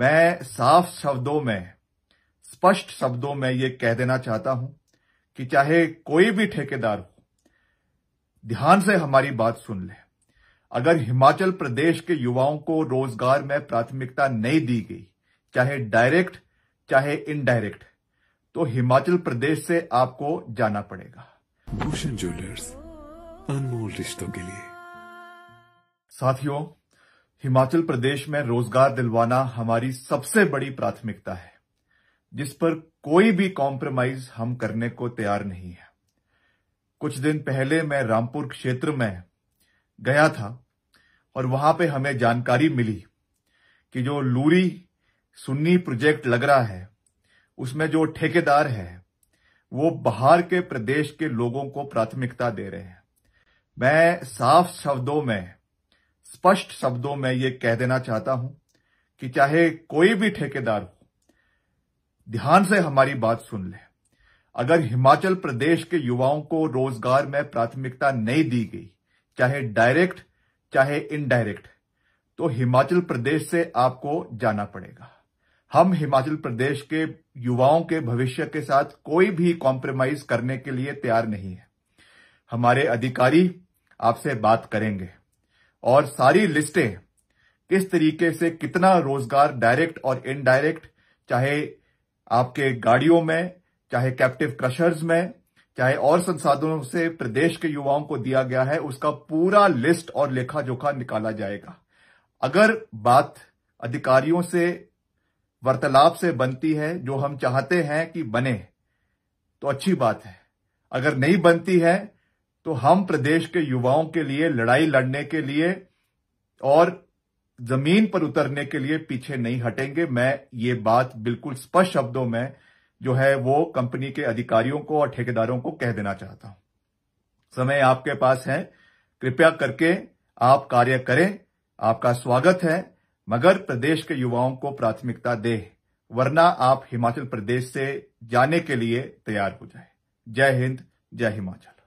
मैं साफ शब्दों में स्पष्ट शब्दों में ये कह देना चाहता हूं कि चाहे कोई भी ठेकेदार हो ध्यान से हमारी बात सुन ले अगर हिमाचल प्रदेश के युवाओं को रोजगार में प्राथमिकता नहीं दी गई चाहे डायरेक्ट चाहे इनडायरेक्ट तो हिमाचल प्रदेश से आपको जाना पड़ेगा भूषण ज्वेलर्स अनमोल रिश्तों के लिए साथियों हिमाचल प्रदेश में रोजगार दिलवाना हमारी सबसे बड़ी प्राथमिकता है जिस पर कोई भी कॉम्प्रोमाइज हम करने को तैयार नहीं है कुछ दिन पहले मैं रामपुर क्षेत्र में गया था और वहां पे हमें जानकारी मिली कि जो लूरी सुन्नी प्रोजेक्ट लग रहा है उसमें जो ठेकेदार है वो बाहर के प्रदेश के लोगों को प्राथमिकता दे रहे हैं मैं साफ शब्दों में स्पष्ट शब्दों में यह कह देना चाहता हूं कि चाहे कोई भी ठेकेदार हो ध्यान से हमारी बात सुन ले अगर हिमाचल प्रदेश के युवाओं को रोजगार में प्राथमिकता नहीं दी गई चाहे डायरेक्ट चाहे इनडायरेक्ट तो हिमाचल प्रदेश से आपको जाना पड़ेगा हम हिमाचल प्रदेश के युवाओं के भविष्य के साथ कोई भी कॉम्प्रोमाइज करने के लिए तैयार नहीं है हमारे अधिकारी आपसे बात करेंगे और सारी लिस्टें किस तरीके से कितना रोजगार डायरेक्ट और इनडायरेक्ट चाहे आपके गाड़ियों में चाहे कैप्टिव क्रशर्स में चाहे और संसाधनों से प्रदेश के युवाओं को दिया गया है उसका पूरा लिस्ट और लेखा जोखा निकाला जाएगा अगर बात अधिकारियों से वार्तालाप से बनती है जो हम चाहते हैं कि बने तो अच्छी बात है अगर नहीं बनती है तो हम प्रदेश के युवाओं के लिए लड़ाई लड़ने के लिए और जमीन पर उतरने के लिए पीछे नहीं हटेंगे मैं ये बात बिल्कुल स्पष्ट शब्दों में जो है वो कंपनी के अधिकारियों को और ठेकेदारों को कह देना चाहता हूं समय आपके पास है कृपया करके आप कार्य करें आपका स्वागत है मगर प्रदेश के युवाओं को प्राथमिकता दे वरना आप हिमाचल प्रदेश से जाने के लिए तैयार हो जाए जय हिंद जय हिमाचल